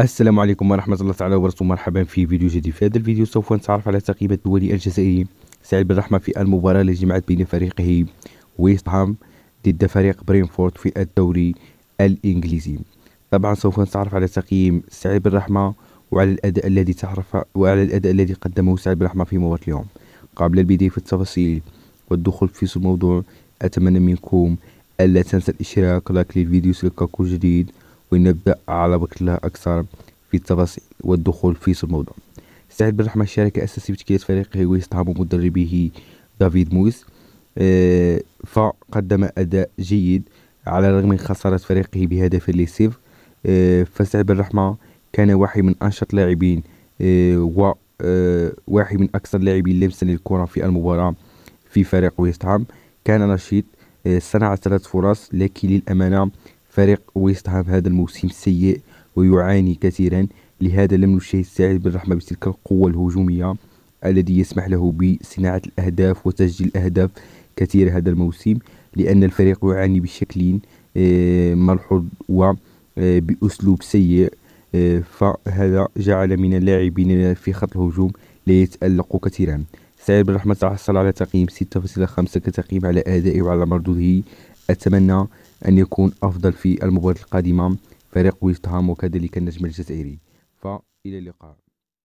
السلام عليكم ورحمة الله تعالى وبركاته مرحبا في فيديو جديد في هذا الفيديو سوف نتعرف على تقييم الدولي الجزائري سعيد بالرحمة في المباراة التي جمعت بين فريقه ويست هام ضد فريق برينفورد في الدوري الإنجليزي طبعا سوف نتعرف على تقييم سعيد بالرحمة وعلى الأداء الذي تعرف وعلى الأداء الذي قدمه سعيد بالرحمة في مباراة اليوم قبل البداية في التفاصيل والدخول في الموضوع أتمنى منكم ألا تنسى الاشتراك لايك للفيديو سلكك جديد وينبأ عربك لها أكثر في التفاصيل والدخول في الموضوع سعد بن رحمة شارك أساسي في تشكيلة فريقه ويصطحب مدربه دافيد مويس آه، فقدم أداء جيد على الرغم من خسارة فريقه بهدف لصفر آه، فسعد بن رحمة كان واحد من أنشط لاعبين آه، و واحد من أكثر لاعبين لمسا للكرة في المباراة في فريق ويستهام كان نشيط صنع ثلاث فرص لكن للأمانة فريق ويست هام هذا الموسم سيء ويعاني كثيرا لهذا لم نشاهد سعيد بن رحمة بتلك القوة الهجومية الذي يسمح له بصناعة الأهداف وتسجيل أهداف كثيرة هذا الموسم لأن الفريق يعاني بشكل آه، ملحوظ وبأسلوب آه، سيء آه، فهذا جعل من اللاعبين في خط الهجوم لا يتألقوا كثيرا سعيد بن رحمة تحصل على تقييم 6.5 كتقييم على أدائه وعلى مردوده أتمنى أن يكون أفضل في المباراة القادمة فريق ويست هام وكذلك النجم الجزائري فإلى اللقاء